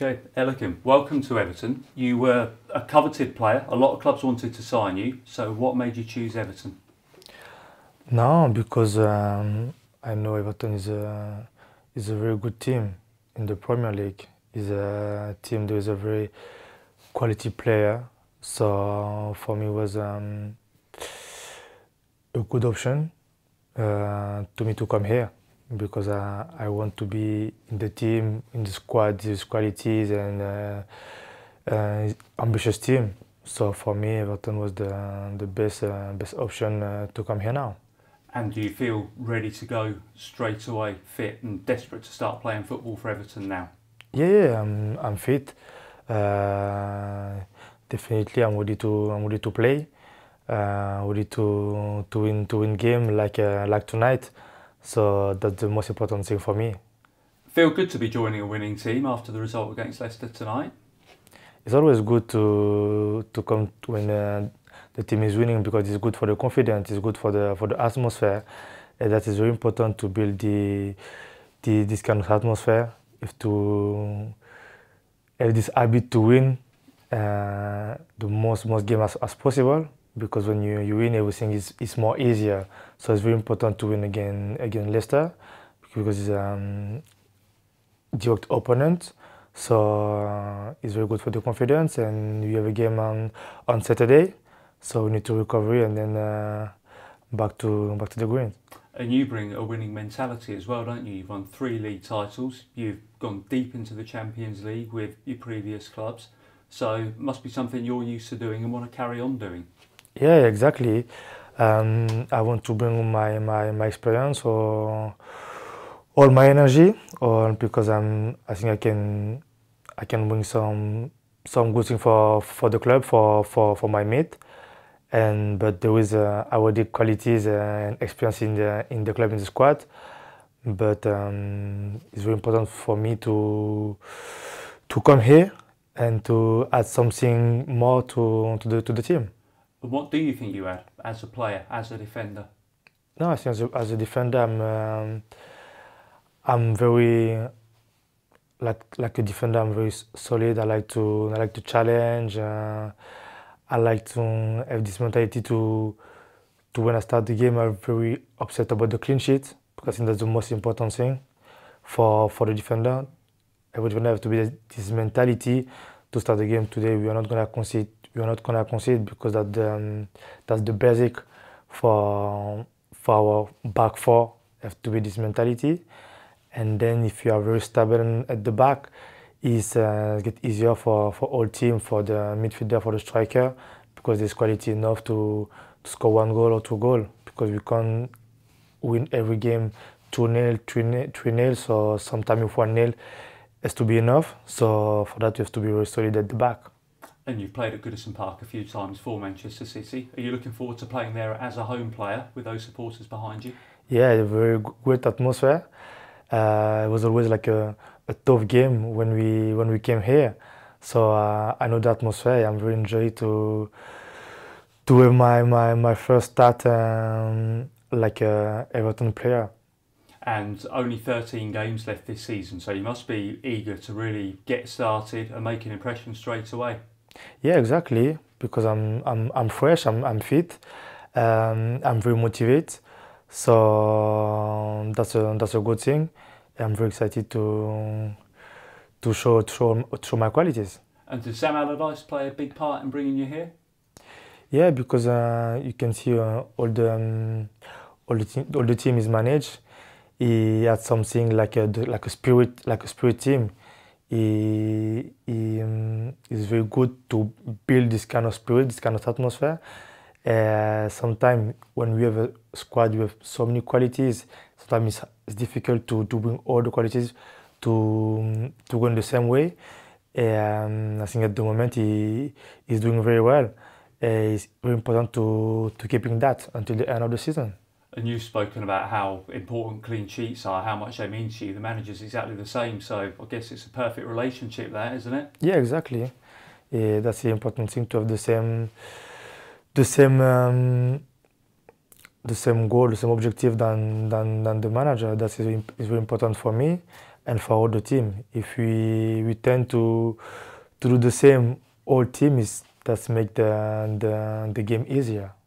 Okay, Elikim, welcome to Everton. You were a coveted player. A lot of clubs wanted to sign you. So, what made you choose Everton? No, because um, I know Everton is a is a very good team in the Premier League. Is a team that is a very quality player. So for me, it was um, a good option uh, to me to come here because I, I want to be in the team, in the squad, these qualities and uh, uh, ambitious team. So for me, Everton was the the best uh, best option uh, to come here now. And do you feel ready to go straight away, fit and desperate to start playing football for Everton now? Yeah, yeah I'm I'm fit. Uh, definitely, I'm ready to I'm ready to play. Uh, ready to to win to win game like like tonight. So that's the most important thing for me. Feel good to be joining a winning team after the result against Leicester tonight? It's always good to to come when uh, the team is winning because it's good for the confidence, it's good for the for the atmosphere. And that is very important to build the, the this kind of atmosphere. If to have this habit to win uh, the most most games as, as possible because when you, you win everything is it's more easier. So it's very important to win again again Leicester because it's um direct opponent. So uh, it's very good for the confidence and we have a game on, on Saturday. So we need to recover and then uh, back to back to the green. And you bring a winning mentality as well, don't you? You've won three league titles. You've gone deep into the Champions League with your previous clubs. So must be something you're used to doing and want to carry on doing. Yeah, exactly. Um, I want to bring my, my, my experience or all my energy, or because I'm I think I can I can bring some some good thing for, for the club for, for, for my mate, and but there is uh, already qualities and experience in the in the club in the squad, but um, it's very important for me to to come here and to add something more to to the to the team. And what do you think you had as a player, as a defender? No, I think as a, as a defender, I'm um, I'm very like like a defender. I'm very solid. I like to I like to challenge. Uh, I like to have this mentality to to when I start the game, I'm very upset about the clean sheet because I think that's the most important thing for for the defender. Every defender have to be this mentality to start the game today. We are not gonna concede you're not gonna concede because that um, that's the basic for for our back four have to be this mentality. And then if you are very stubborn at the back, it's uh, get easier for for all team, for the midfielder, for the striker, because there's quality enough to, to score one goal or two goal. Because we can win every game two nil, three nil, three nil. So sometimes if one nil has to be enough. So for that, you have to be very solid at the back. And you've played at Goodison Park a few times for Manchester City. Are you looking forward to playing there as a home player with those supporters behind you? Yeah, very great atmosphere. Uh, it was always like a, a, tough game when we when we came here. So uh, I know the atmosphere. I'm very enjoy to to have my, my, my first start um, like a Everton player. And only 13 games left this season, so you must be eager to really get started and make an impression straight away. Yeah, exactly. Because I'm I'm I'm fresh. I'm I'm fit. Um, I'm very motivated. So um, that's a that's a good thing. I'm very excited to to show show, show my qualities. And did Sam Allardyce play a big part in bringing you here? Yeah, because uh, you can see uh, all the um, all the all the team is managed. He had something like a like a spirit like a spirit team. Mm, it's very good to build this kind of spirit, this kind of atmosphere. Uh, sometimes when we have a squad with so many qualities, sometimes it's, it's, difficult to, to bring all the qualities to to go in the same way. I think at the moment he is doing very well. Uh, it's very important to to keeping that until the end of the season and you've spoken about how important clean sheets are, how much they mean to you. The manager's exactly the same, so I guess it's a perfect relationship there, isn't it? Yeah, exactly. Yeah, that's the important thing to have the same, the same, um, the same goal, the same objective than than, than the manager. That is is very important for me and for all the team. If we we tend to to do the same, all team is that's make the the, the game easier.